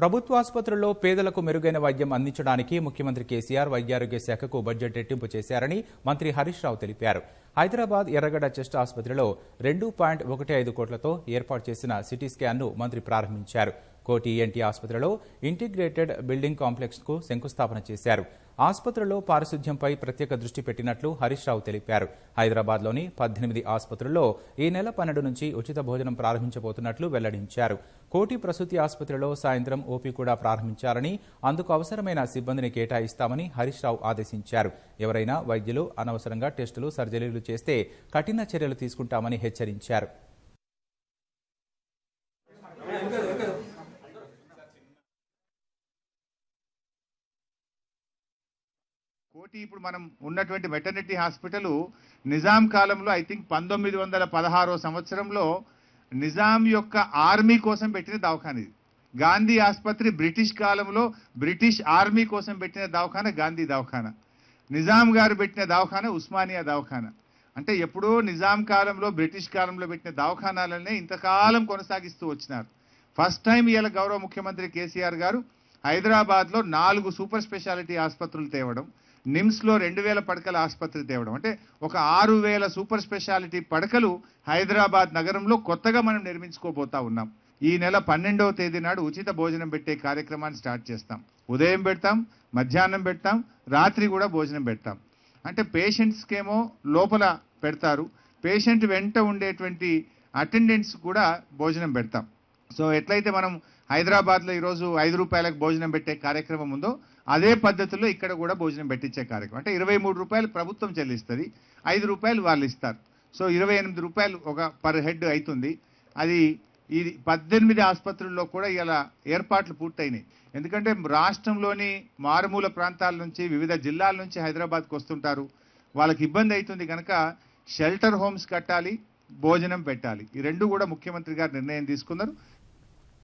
ప్రభుత్వ పేదలకు మెరుగైన వైద్యం అందించడానికి ముఖ్యమంత్రి కేసీఆర్ వైద్యారోగ్య శాఖకు బడ్జెట్ రెట్టింపు చేశారని మంత్రి హరీష్ రావు తెలిపారు హైదరాబాద్ ఎర్రగడ్డ చెస్ట్ ఆసుపత్రిలో రెండు పాయింట్ ఒకటి ఐదు కోట్లతో ఏర్పాటు చేసిన సిటీ స్కాన్ను మంత్రి ప్రారంభించారు కోటి ఎన్టీ ఆసుపత్రిలో ఇంటిగ్రేటెడ్ బిల్డింగ్ కాంప్లెక్స్కు శంకుస్థాపన చేశారు ఆసుపత్రిలో పారిశుధ్యంపై ప్రత్యేక దృష్టి పెట్టినట్లు హరీష్ రావు తెలిపారు హైదరాబాద్లోని పద్దెనిమిది ఆసుపత్రుల్లో ఈ నెల పన్నెండు నుంచి ఉచిత భోజనం ప్రారంభించబోతున్నట్లు వెల్లడించారు కోటి ప్రసూతి ఆసుపత్రిలో సాయంత్రం ఓపీ కూడా ప్రారంభించాలని అందుకు అవసరమైన సిబ్బందిని కేటాయిస్తామని హరీష్ రావు ఆదేశించారు ఎవరైనా వైద్యులు అనవసరంగా టెస్టులు సర్జరీలు చేస్తే కఠిన చర్యలు తీసుకుంటామని హెచ్చరించారు కోటి ఇప్పుడు మనం ఉన్నటువంటి వెటర్నరీ హాస్పిటల్ నిజాం కాలంలో ఐ థింక్ పంతొమ్మిది వందల పదహారో సంవత్సరంలో నిజాం యొక్క ఆర్మీ కోసం పెట్టిన దవాఖాన ఇది గాంధీ ఆసుపత్రి బ్రిటిష్ కాలంలో బ్రిటిష్ ఆర్మీ కోసం పెట్టిన దవాఖాన గాంధీ దవాఖాన నిజాం గారు పెట్టిన దవాఖాన ఉస్మానియా దవాఖాన అంటే ఎప్పుడో నిజాం కాలంలో బ్రిటిష్ కాలంలో పెట్టిన దవాఖానాలనే ఇంతకాలం కొనసాగిస్తూ వచ్చినారు ఫస్ట్ టైం ఇవాళ గౌరవ ముఖ్యమంత్రి కేసీఆర్ గారు హైదరాబాద్లో నాలుగు సూపర్ స్పెషాలిటీ ఆసుపత్రులు తేవడం నిమ్స్లో రెండు వేల పడకల ఆసుపత్రి తేవడం అంటే ఒక ఆరు వేల సూపర్ స్పెషాలిటీ పడకలు హైదరాబాద్ నగరంలో కొత్తగా మనం నిర్మించుకోబోతా ఉన్నాం ఈ నెల పన్నెండవ తేదీ నాడు ఉచిత భోజనం పెట్టే కార్యక్రమాన్ని స్టార్ట్ చేస్తాం ఉదయం పెడతాం మధ్యాహ్నం పెడతాం రాత్రి కూడా భోజనం పెడతాం అంటే పేషెంట్స్కేమో లోపల పెడతారు పేషెంట్ వెంట ఉండేటువంటి అటెండెంట్స్ కూడా భోజనం పెడతాం సో ఎట్లయితే మనం హైదరాబాద్లో ఈరోజు ఐదు రూపాయలకు భోజనం పెట్టే కార్యక్రమం ఉందో అదే పద్ధతిలో ఇక్కడ కూడా భోజనం పెట్టించే కార్యక్రమం అంటే ఇరవై మూడు రూపాయలు ప్రభుత్వం చెల్లిస్తుంది ఐదు రూపాయలు వాళ్ళు ఇస్తారు సో ఇరవై ఎనిమిది రూపాయలు ఒక పర్ హెడ్ అవుతుంది అది ఇది పద్దెనిమిది ఆసుపత్రుల్లో కూడా ఇలా ఏర్పాట్లు పూర్తయినాయి ఎందుకంటే రాష్ట్రంలోని మారుమూల ప్రాంతాల నుంచి వివిధ జిల్లాల నుంచి హైదరాబాద్కు వస్తుంటారు వాళ్ళకి ఇబ్బంది అవుతుంది కనుక షెల్టర్ హోమ్స్ కట్టాలి భోజనం పెట్టాలి ఈ రెండు కూడా ముఖ్యమంత్రి గారు నిర్ణయం తీసుకున్నారు